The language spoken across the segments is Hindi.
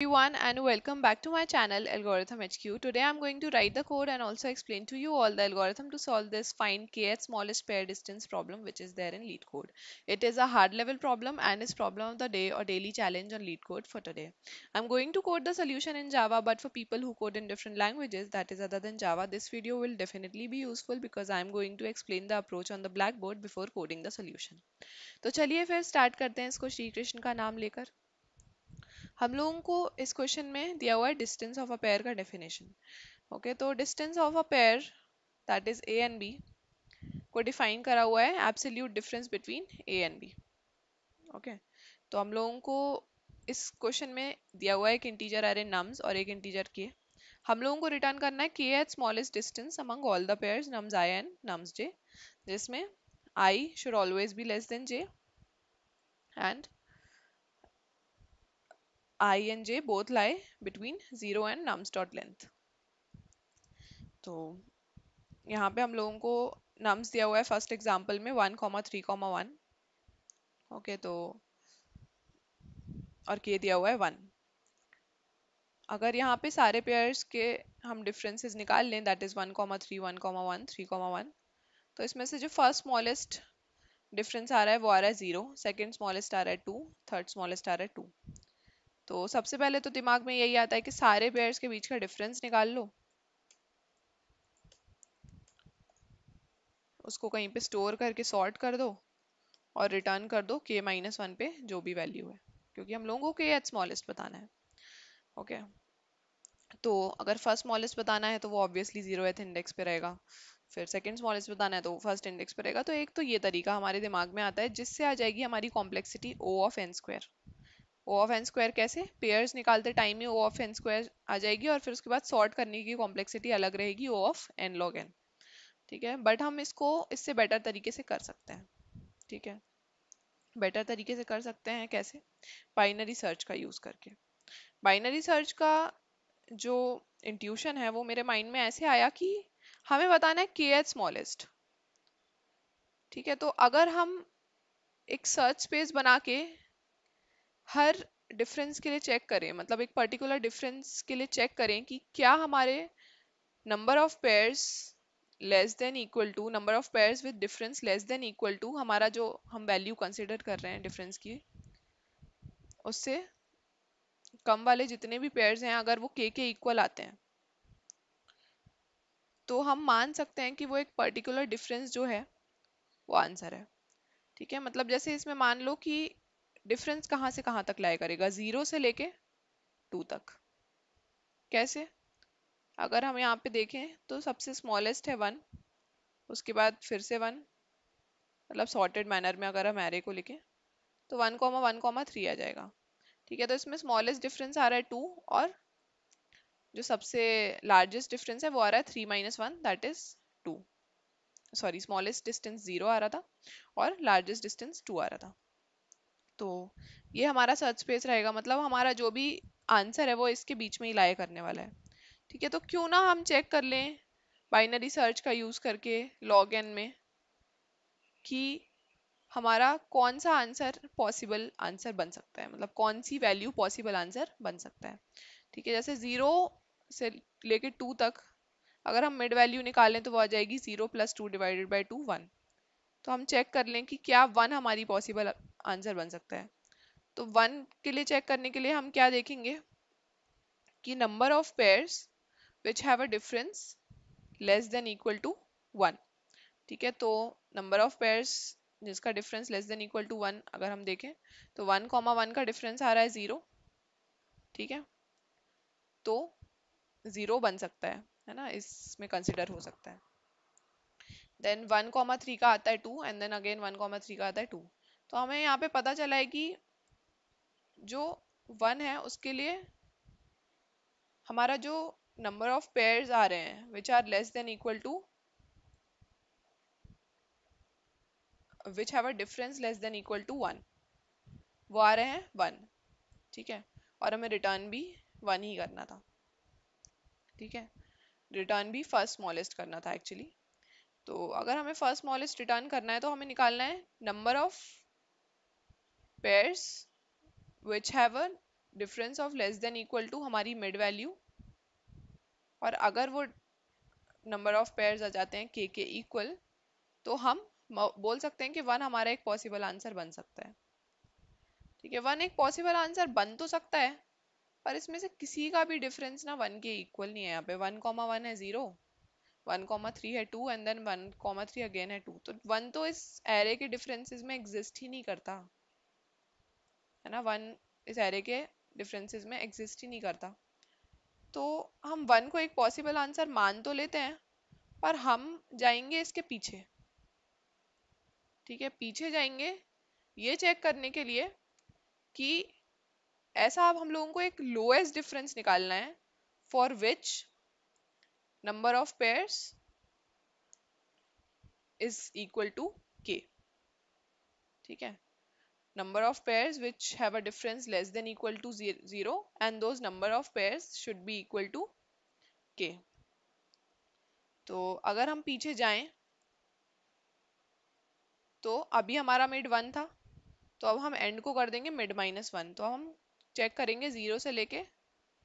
everyone and welcome back to my channel algorithm hq today i'm going to write the code and also explain to you all the algorithm to solve this find kth smallest pair distance problem which is there in lead code it is a hard level problem and is problem of the day or daily challenge on lead code for today i'm going to code the solution in java but for people who code in different languages that is other than java this video will definitely be useful because i'm going to explain the approach on the blackboard before coding the solution So चलिए फिर start. करते हैं इसको श्री हम लोगों को इस क्वेश्चन में दिया हुआ है डिस्टेंस ऑफ अ पेयर का डेफिनेशन ओके तो distance of a pair that is A and B को डिफाइन करा हुआ है absolute difference between A and B okay तो हम लोगों को इस क्वेश्चन में दिया हुआ है एक इंटीजर रहे नम्स और एक इंटीजर के हम लोगों को रिटर्न करना है K at smallest distance among all the pairs nums I and nums J जिसमें I should always be less than J and i and j both lie between 0 and nums dot length तो यहाँ पे हम लोगों को नम्स दिया हुआ है फर्स्ट एग्जांपल में one comma three comma one okay तो और के दिया हुआ है वन अगर यहाँ पे सारे पेयर्स के हम डिफरेंसेस निकाल लें that is one comma three one comma one three comma one तो इसमें से जो फर्स्ट स्मॉलेस्ट डिफरेंस आ रहा है वो आ रहा है ज़ीरो सेकेंड स्मॉलेस्ट आ रहा है टू थर्ड स्मॉलेस्ट आ रहा है टू तो सबसे पहले तो दिमाग में यही आता है कि सारे पेयर्स के बीच का डिफरेंस निकाल लो उसको कहीं पे स्टोर करके सॉर्ट कर दो और रिटर्न कर दो के माइनस वन पे जो भी वैल्यू है क्योंकि हम लोगों को के एट स्मॉलेस्ट बताना है ओके okay. तो अगर फर्स्ट स्मॉलेस्ट बताना है तो वो ऑब्वियसली जीरो एथ इंडेक्स पे रहेगा फिर सेकेंड स्मॉलेस्ट बताना है तो वो फर्स्ट इंडेक्स पे रहेगा तो एक तो ये तरीका हमारे दिमाग में आता है जिससे आ जाएगी हमारी complexity O of N square O of N square कैसे पेयर्स निकालते टाइम में ओ ऑफ एन स्क्वायर आ जाएगी और फिर उसके बाद सॉर्ट करने की कॉम्प्लेक्सिटी अलग रहेगी O of N log N ठीक है बट हम इसको इससे बेटर तरीके से कर सकते हैं ठीक है बेटर तरीके से कर सकते हैं कैसे बाइनरी सर्च का यूज़ करके बाइनरी सर्च का जो इंट्यूशन है वो मेरे माइंड में ऐसे आया कि हमें बताना है के एच स्मॉलेस्ट ठीक है तो अगर हम एक सर्च स्पेस बना के हर डिफरेंस के लिए चेक करें मतलब एक पर्टिकुलर डिफरेंस के लिए चेक करें कि क्या हमारे number of pairs less than equal to number of pairs with difference less than equal to हमारा जो हम वैल्यू कंसिडर कर रहे हैं डिफरेंस की उससे कम वाले जितने भी पेयर्स हैं अगर वो के के इक्वल आते हैं तो हम मान सकते हैं कि वो एक पर्टिकुलर डिफरेंस जो है वो आंसर है ठीक है मतलब जैसे इसमें मान लो कि डिफरेंस कहाँ से कहाँ तक लाया करेगा ज़ीरो से लेके टू तक कैसे अगर हम यहाँ पे देखें तो सबसे स्मॉलेस्ट है वन उसके बाद फिर से वन मतलब सॉर्टेड मैनर में अगर हम एरे को लिखें तो one comma one comma three आ जाएगा ठीक है तो इसमें स्मॉलेस्ट डिफरेंस आ रहा है टू और जो सबसे लार्जेस्ट डिफरेंस है वो आ रहा है three minus one that is two sorry smallest distance zero आ रहा था और लार्जेस्ट डिस्टेंस टू आ रहा था तो ये हमारा सर्च स्पेस रहेगा मतलब हमारा जो भी आंसर है वो इसके बीच में ही लाया करने वाला है ठीक है तो क्यों ना हम चेक कर लें बाइनरी सर्च का यूज़ करके लॉग इन में कि हमारा कौन सा आंसर पॉसिबल आंसर बन सकता है मतलब कौन सी वैल्यू पॉसिबल आंसर बन सकता है ठीक है जैसे ज़ीरो से लेके टू तक अगर हम मिड वैल्यू निकालें तो वो आ जाएगी zero plus two divided by two one तो हम चेक कर लें कि क्या वन हमारी पॉसिबल आंसर बन सकता है तो वन के लिए चेक करने के लिए हम क्या देखेंगे कि number of pairs which have a difference less than equal to one ठीक है तो नंबर ऑफ पेयर्स जिसका difference less than equal to one अगर हम देखें तो वन कॉमा वन का डिफरेंस आ रहा है ज़ीरो ठीक है तो ज़ीरो बन सकता है है ना इसमें कंसिडर हो सकता है देन वन कॉमा थ्री का आता है two and then again one comma three का आता है टू तो हमें यहाँ पे पता चला है कि जो वन है उसके लिए हमारा जो नंबर ऑफ पेयर्स आ रहे हैं which are less than equal to which have a difference less than equal to one वो आ रहे हैं वन ठीक है और हमें रिटर्न भी वन ही करना था ठीक है रिटर्न भी फर्स्ट स्मॉलेस्ट करना था एक्चुअली तो अगर हमें फर्स्ट स्मॉलेस्ट रिटर्न करना है तो हमें निकालना है number of pairs which have a difference of less than equal to हमारी मिड वैल्यू और अगर वो नंबर ऑफ पेयर्स आ जाते हैं के के इक्वल तो हम बोल सकते हैं कि वन हमारा एक पॉसिबल आंसर बन सकता है ठीक है वन एक पॉसिबल आंसर बन तो सकता है पर इसमें से किसी का भी डिफरेंस ना वन के इक्वल नहीं है यहाँ पे वन कॉमा वन है ज़ीरो वन कॉमा थ्री है two and then one comma three again है टू तो वन तो इस एरे के डिफरेंसेस में एग्जिस्ट ही नहीं करता है ना वन इस एरे के डिफरेंसेस में एग्जिस्ट ही नहीं करता तो हम वन को एक पॉसिबल आंसर मान तो लेते हैं पर हम जाएंगे इसके पीछे ठीक है पीछे जाएंगे ये चेक करने के लिए कि ऐसा अब हम लोगों को एक लोएस्ट डिफरेंस निकालना है for which number of pairs is equal to k ठीक है number of pairs which have a difference less than equal to zero and those number of pairs should be equal to k तो अगर हम पीछे जाएं तो अभी हमारा मिड वन था तो अब हम एंड को कर देंगे मिड माइनस वन तो हम चेक करेंगे ज़ीरो से लेके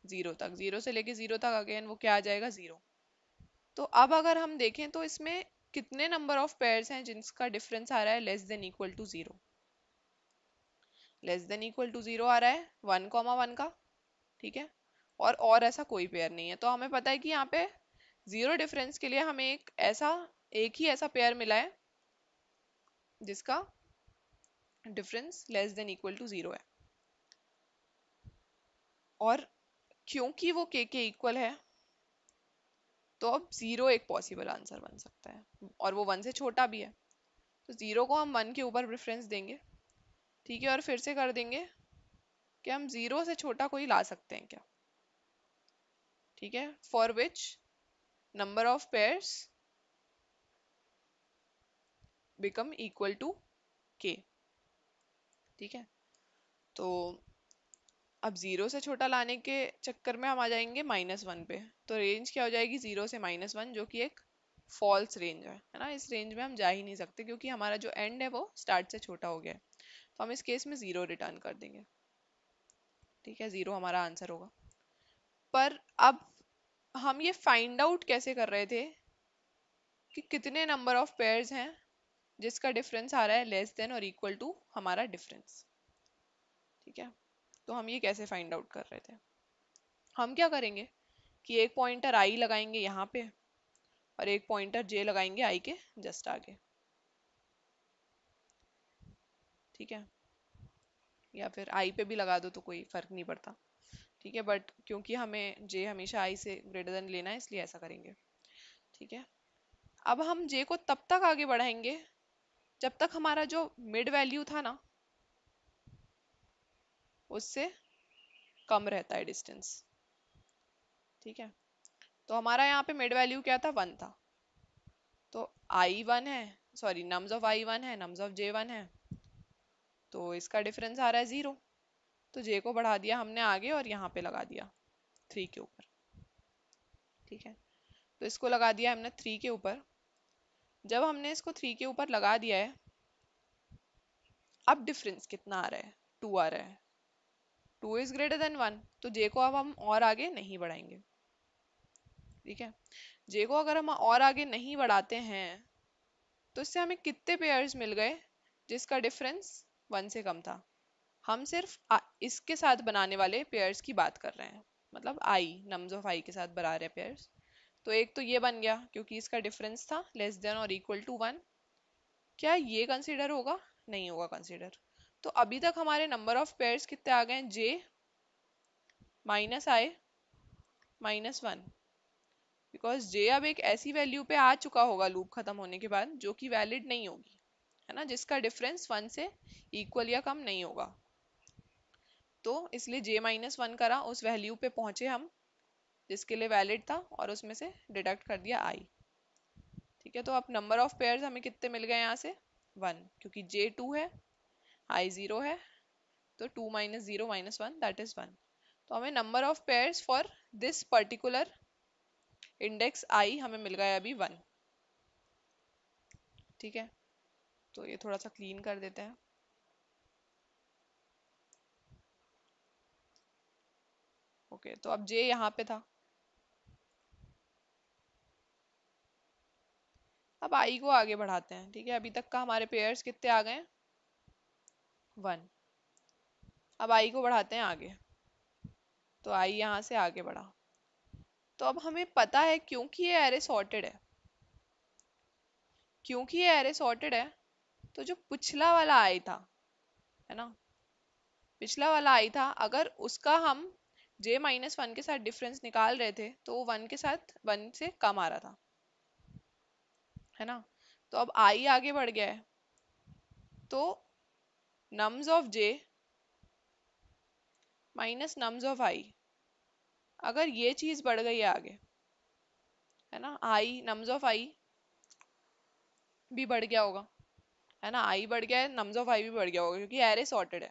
ज़ीरो तक ज़ीरो से लेके ज़ीरो तक अगेन वो क्या आ जाएगा ज़ीरो तो अब अगर हम देखें तो इसमें कितने नंबर ऑफ पेयर्स हैं जिनका डिफरेंस आ रहा है less than equal to zero less than equal to zero आ रहा है वन कॉमा वन का ठीक है और और ऐसा कोई पेयर नहीं है तो हमें पता है कि यहाँ पे ज़ीरो डिफरेंस के लिए हमें एक ऐसा एक ही ऐसा पेयर मिला है जिसका difference less than equal to zero है और क्योंकि वो के के इक्वल है तो अब ज़ीरो एक पॉसिबल आंसर बन सकता है और वो वन से छोटा भी है तो ज़ीरो को हम वन के ऊपर प्रेफरेंस देंगे ठीक है और फिर से कर देंगे कि हम ज़ीरो से छोटा कोई ला सकते हैं क्या ठीक है for which number of pairs become equal to K ठीक है तो अब ज़ीरो से छोटा लाने के चक्कर में हम आ जाएंगे माइनस वन पे तो रेंज क्या हो जाएगी ज़ीरो से माइनस वन जो कि एक फॉल्स रेंज है है ना इस रेंज में हम जा ही नहीं सकते क्योंकि हमारा जो एंड है वो स्टार्ट से छोटा हो गया है तो हम इस केस में ज़ीरो रिटर्न कर देंगे ठीक है ज़ीरो हमारा आंसर होगा पर अब हम ये फाइंड आउट कैसे कर रहे थे कि कितने नंबर ऑफ पेयर्स हैं जिसका डिफरेंस आ रहा है लेस देन और इक्वल टू हमारा डिफरेंस ठीक है तो हम ये कैसे फाइंड आउट कर रहे थे हम क्या करेंगे कि एक पॉइंटर आई लगाएंगे यहाँ पे और एक पॉइंटर जे लगाएंगे आई के जस्ट आगे ठीक है या फिर आई पे भी लगा दो तो कोई फ़र्क नहीं पड़ता ठीक है बट क्योंकि हमें जे हमेशा आई से ग्रेटर देन लेना है इसलिए ऐसा करेंगे ठीक है अब हम जे को तब तक आगे बढ़ाएंगे जब तक हमारा जो मिड वैल्यू था ना उससे कम रहता है डिस्टेंस ठीक है तो हमारा यहाँ पे मिड वैल्यू क्या था वन था तो आई वन है sorry nums of I one है नम्स ऑफ जे वन है तो इसका डिफरेंस आ रहा है ज़ीरो तो जे को बढ़ा दिया हमने आगे और यहाँ पे लगा दिया थ्री के ऊपर ठीक है तो इसको लगा दिया हमने थ्री के ऊपर जब हमने इसको थ्री के ऊपर लगा दिया है अब डिफरेंस कितना आ रहा है टू आ रहा है two is greater than one तो जे को अब हम और आगे नहीं बढ़ाएंगे ठीक है जे को अगर हम और आगे नहीं बढ़ाते हैं तो इससे हमें कितने पेयर्स मिल गए जिसका डिफरेंस वन से कम था हम सिर्फ इसके साथ बनाने वाले पेयर्स की बात कर रहे हैं मतलब आई नम्स ऑफ आई के साथ बना रहे पेयर्स तो एक तो ये बन गया क्योंकि इसका डिफरेंस था लेस देन और इक्वल टू वन क्या ये कंसिडर होगा नहीं होगा कंसिडर तो अभी तक हमारे नंबर ऑफ पेयर्स कितने आ गए J minus I minus one because J अब एक ऐसी वैल्यू पे आ चुका होगा लूप खत्म होने के बाद जो कि वैलिड नहीं होगी है ना जिसका डिफरेंस वन से इक्वल या कम नहीं होगा तो इसलिए जे माइनस वन करा उस वैल्यू पे पहुंचे हम जिसके लिए वैलिड था और उसमें से डिडक्ट कर दिया आई ठीक है तो अब नंबर ऑफ पेयर्स हमें कितने मिल गए यहाँ से वन क्योंकि जे टू है आई ज़ीरो है तो two minus zero minus one that is one तो हमें number of pairs for this particular index I हमें मिल गया अभी वन ठीक है तो ये थोड़ा सा क्लीन कर देते हैं ओके तो अब जे यहाँ पे था अब आई को आगे बढ़ाते हैं ठीक है अभी तक का हमारे पेयर्स कितने आ गए वन अब आई को बढ़ाते हैं आगे तो आई यहाँ से आगे बढ़ा तो अब हमें पता है क्योंकि ये एरे सॉर्टेड है क्योंकि ये एरे सॉर्टेड है तो जो पिछला वाला आई था है ना पिछला वाला आई था अगर उसका हम j माइनस वन के साथ डिफरेंस निकाल रहे थे तो वो वन के साथ वन से कम आ रहा था है ना तो अब आई आगे बढ़ गया है तो nums of J minus nums of I अगर ये चीज बढ़ गई है आगे है ना आई नम्स ऑफ आई भी बढ़ गया होगा है ना आई बढ़ गया है नम्स ऑफ आई भी बढ़ गया होगा क्योंकि एरे सॉर्टेड है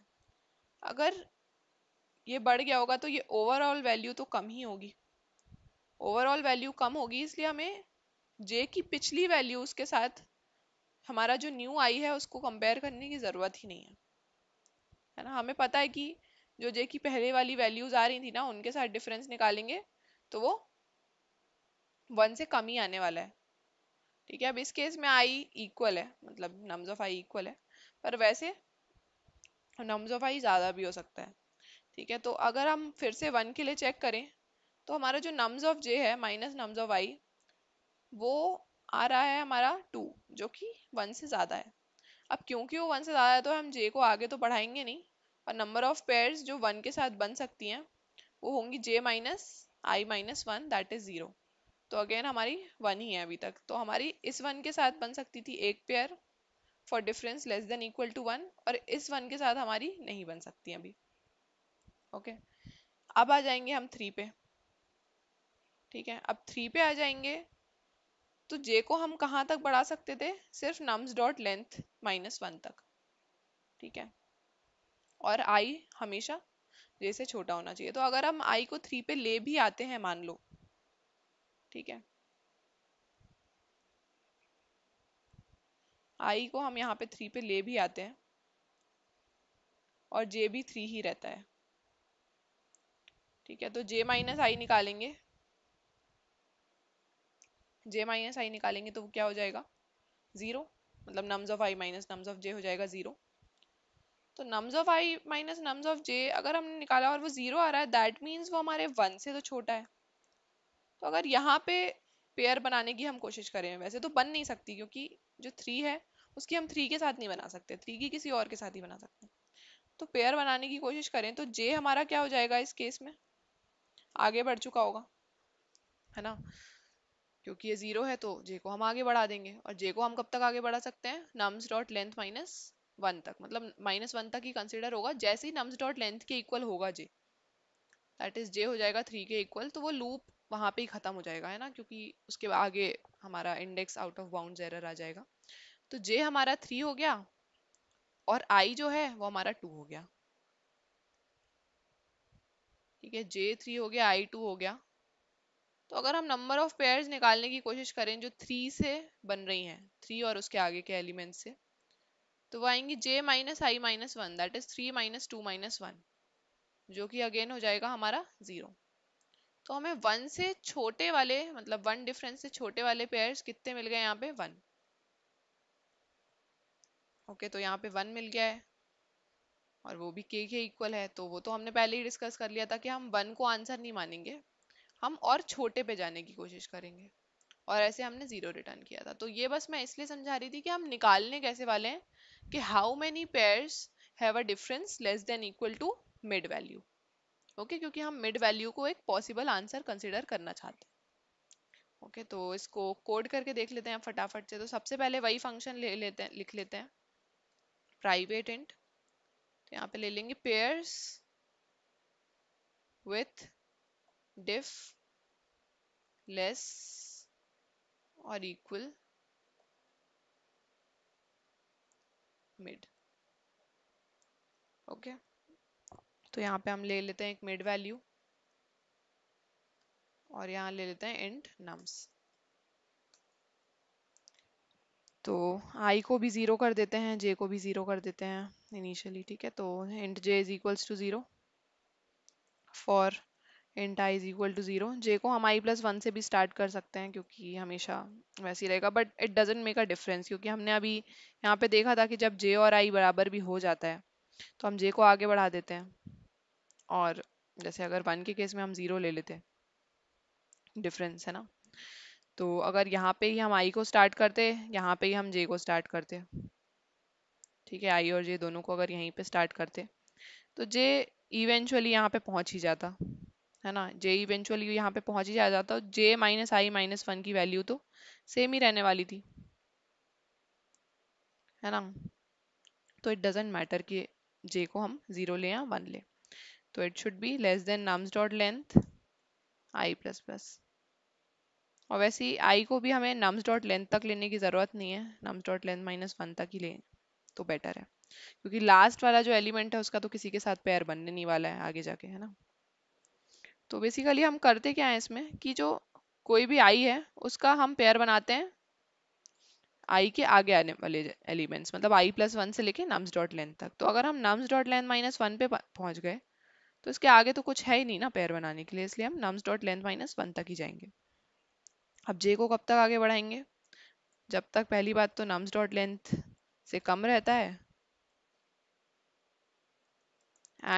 अगर ये बढ़ गया होगा तो ये ओवरऑल वैल्यू तो कम ही होगी ओवरऑल वैल्यू कम होगी इसलिए हमें जे की पिछली वैल्यू उसके साथ हमारा जो न्यू आई है उसको कंपेयर करने की ज़रूरत ही नहीं है है ना हमें पता है कि जो जे की पहले वाली वैल्यूज आ रही थी ना उनके साथ डिफरेंस निकालेंगे तो वो वन से कम ही आने वाला है ठीक है अब इस केस में आई इक्वल है मतलब नम्स ऑफ आई इक्वल है पर वैसे नम्स ऑफ आई ज़्यादा भी हो सकता है ठीक है तो अगर हम फिर से वन के लिए चेक करें तो हमारा जो नम्स ऑफ जे है माइनस नम्स ऑफ आई वो आ रहा है हमारा टू जो कि वन से ज़्यादा है अब क्योंकि वो वन से ज़्यादा है तो हम जे को आगे तो बढ़ाएंगे नहीं और नंबर ऑफ पेयर्स जो वन के साथ बन सकती हैं वो होंगी j minus I minus one that is zero तो अगेन हमारी वन ही है अभी तक तो हमारी इस वन के साथ बन सकती थी एक pair for difference less than equal to one और इस वन के साथ हमारी नहीं बन सकती अभी ओके okay. अब आ जाएंगे हम थ्री पे ठीक है अब थ्री पे आ जाएंगे तो जे को हम कहाँ तक बढ़ा सकते थे सिर्फ nums dot length minus one तक ठीक है और आई हमेशा जे से छोटा होना चाहिए तो अगर हम आई को थ्री पे ले भी आते हैं मान लो ठीक है आई को हम यहाँ पे थ्री पे ले भी आते हैं और जे भी थ्री ही रहता है ठीक है तो जे माइनस आई निकालेंगे जे माइनस आई निकालेंगे तो क्या हो जाएगा ज़ीरो मतलब nums of i minus nums of j हो जाएगा ज़ीरो तो nums of i minus nums of j अगर हमने निकाला और वो ज़ीरो आ रहा है दैट मीन्स वो हमारे वन से तो छोटा है तो अगर यहाँ पे पेयर बनाने की हम कोशिश करें वैसे तो बन नहीं सकती क्योंकि जो थ्री है उसकी हम थ्री के साथ नहीं बना सकते थ्री की किसी और के साथ ही बना सकते तो पेयर बनाने की कोशिश करें तो जे हमारा क्या हो जाएगा इस केस में आगे बढ़ चुका होगा है ना क्योंकि ये ज़ीरो है तो जे को हम आगे बढ़ा देंगे और जे को हम कब तक आगे बढ़ा सकते हैं nums dot length minus one तक मतलब माइनस वन तक ही कंसिडर होगा जैसे ही नम्स डॉट लेंथ के इक्वल होगा जे दैट इज़ जे हो जाएगा थ्री के इक्वल तो वो लूप वहाँ पे ही ख़त्म हो जाएगा है ना क्योंकि उसके आगे हमारा index out of bound error आ जाएगा तो जे हमारा थ्री हो गया और आई जो है वो हमारा टू हो गया ठीक है जे थ्री हो गया आई टू हो गया तो अगर हम नंबर ऑफ पेयर्स निकालने की कोशिश करें जो थ्री से बन रही हैं थ्री और उसके आगे के एलिमेंट से तो वो आएंगी j minus I minus one that is three minus two minus one जो कि अगेन हो जाएगा हमारा ज़ीरो तो हमें वन से छोटे वाले मतलब वन डिफरेंस से छोटे वाले पेयर्स कितने मिल गए यहाँ पे वन ओके okay, तो यहाँ पे वन मिल गया है और वो भी के के इक्वल है तो वो तो हमने पहले ही डिस्कस कर लिया था कि हम वन को आंसर नहीं मानेंगे हम और छोटे पे जाने की कोशिश करेंगे और ऐसे हमने ज़ीरो रिटर्न किया था तो ये बस मैं इसलिए समझा रही थी कि हम निकालने कैसे वाले हैं कि how many pairs have a difference less than equal to mid value okay क्योंकि हम मिड वैल्यू को एक पॉसिबल आंसर कंसिडर करना चाहते हैं ओके okay, तो इसको कोड करके देख लेते हैं फटाफट से तो सबसे पहले वही फंक्शन ले लेते हैं लिख लेते हैं प्राइवेट इंट तो यहाँ पे ले लेंगे pairs with diff less or equal mid okay okay. तो यहाँ पे हम ले लेते हैं एक मिड वैल्यू और यहाँ ले लेते हैं एंड नम्स तो आई को भी ज़ीरो कर देते हैं जे को भी ज़ीरो कर देते हैं इनिशियली ठीक है तो and j is equals to zero for int a is equal to zero j को हम आई प्लस वन से भी स्टार्ट कर सकते हैं क्योंकि हमेशा वैसे ही रहेगा but it doesn't make a difference क्योंकि हमने अभी यहाँ पे देखा था कि जब जे और आई बराबर भी हो जाता है तो हम जे को आगे बढ़ा देते हैं और जैसे अगर वन के केस में हम ज़ीरो ले लेते हैं डिफरेंस है ना तो अगर यहाँ पे ही हम आई को स्टार्ट करते यहाँ पे ही हम जे को स्टार्ट करते ठीक है आई और जे दोनों को अगर यहीं पे स्टार्ट करते तो जे इवेंचुअली यहाँ पे पहुँच ही जाता है ना जे इवेंचुअली यहाँ पे पहुंच ही जाया जाता जे माइनस आई माइनस वन की वैल्यू तो सेम ही रहने वाली थी है ना तो इट डजेंट मैटर कि जे को हम जीरो ले या वन ले तो it should be less than nums dot length i plus plus और वैसे ही आई को भी हमें नम्स डॉट लेंथ तक लेने की ज़रूरत नहीं है nums dot length minus one तक ही लें तो बेटर है क्योंकि लास्ट वाला जो एलिमेंट है उसका तो किसी के साथ पैर बनने नहीं वाला है आगे जाके है ना तो बेसिकली हम करते क्या हैं इसमें कि जो कोई भी आई है उसका हम पेयर बनाते हैं आई के आगे आने वाले एलिमेंट्स मतलब आई प्लस वन से लेके नम्स डॉट लेंथ तक तो अगर हम nums dot length minus one पे पहुंच गए तो इसके आगे तो कुछ है ही नहीं ना पेयर बनाने के लिए इसलिए हम nums dot length minus one तक ही जाएंगे अब जे को कब तक आगे बढ़ाएंगे जब तक पहली बात तो नम्स डॉट लेंथ से कम रहता है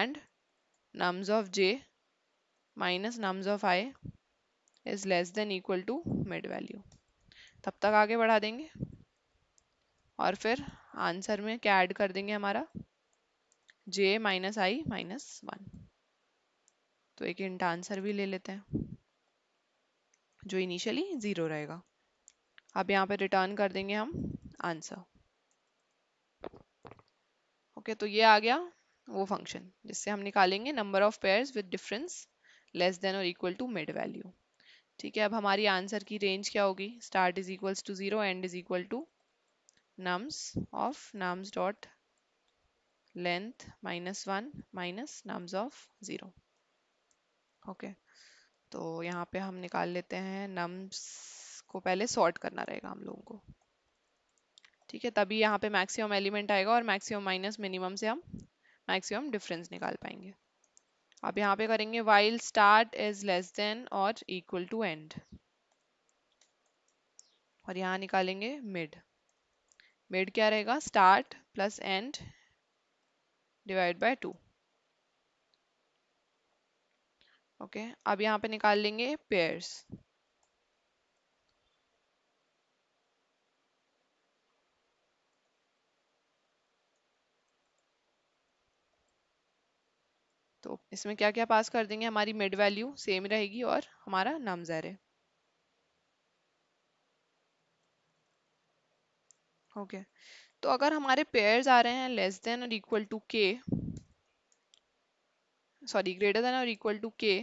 and nums of J minus nums of i is less than equal to mid value तब तक आगे बढ़ा देंगे और फिर आंसर में क्या ऐड कर देंगे हमारा जे माइनस आई माइनस वन तो एक इंट आंसर भी ले लेते हैं जो इनिशियली ज़ीरो रहेगा अब यहाँ पे रिटर्न कर देंगे हम आंसर ओके तो ये आ गया वो फंक्शन जिससे हम निकालेंगे number of pairs with difference less than और इक्वल टू मिड वैल्यू ठीक है अब हमारी आंसर की रेंज क्या होगी start is equals to zero end is equal to nums of nums dot length minus one minus nums of zero okay तो यहाँ पे हम निकाल लेते हैं नम्स को पहले सॉर्ट करना रहेगा हम लोगों को ठीक है तभी यहाँ पे मैक्सिमम एलिमेंट आएगा और मैक्सिमम माइनस मिनिमम से हम मैक्सिमम डिफरेंस निकाल पाएंगे अब यहाँ पे करेंगे while start is less than और इक्वल टू एंड और यहाँ निकालेंगे मिड मिड क्या रहेगा start plus end divide by two okay अब यहाँ पे निकाल लेंगे पेयर्स तो इसमें क्या क्या पास कर देंगे हमारी मिड वैल्यू सेम रहेगी और हमारा नामजर है ओके तो अगर हमारे पेयर्स आ रहे हैं लेस देन और equal to k sorry greater than और इक्वल टू के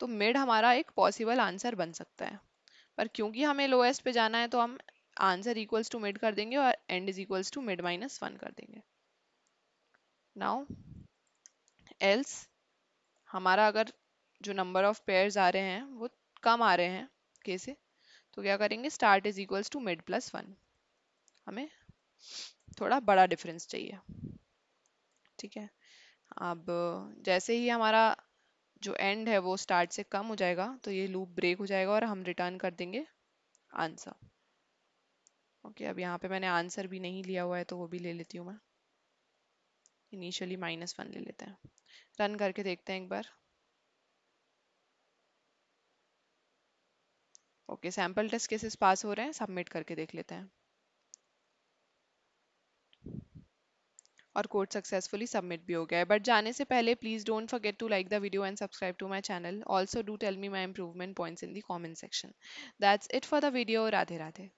तो मिड हमारा एक पॉसिबल आंसर बन सकता है पर क्योंकि हमें लोएस्ट पे जाना है तो हम आंसर इक्वल्स टू मिड कर देंगे और end is equals to mid minus one कर देंगे नाउ एल्स हमारा अगर जो नंबर ऑफ पेयर्स आ रहे हैं वो कम आ रहे हैं कैसे तो क्या करेंगे start is equals to mid plus one हमें थोड़ा बड़ा डिफरेंस चाहिए ठीक है अब जैसे ही हमारा जो एंड है वो स्टार्ट से कम हो जाएगा तो ये लूप ब्रेक हो जाएगा और हम रिटर्न कर देंगे आंसर ओके अब यहाँ पे मैंने आंसर भी नहीं लिया हुआ है तो वो भी ले लेती हूँ मैं इनिशियली माइनस वन ले लेते हैं रन करके देखते हैं एक बार okay sample test cases pass हो रहे हैं सबमिट करके देख लेते हैं और कोड सक्सेसफुली सबमिट भी हो गया है बट जाने से पहले please don't forget to like the video and subscribe to my channel also do tell me my improvement points in the comment section that's it for the video Radhe Radhe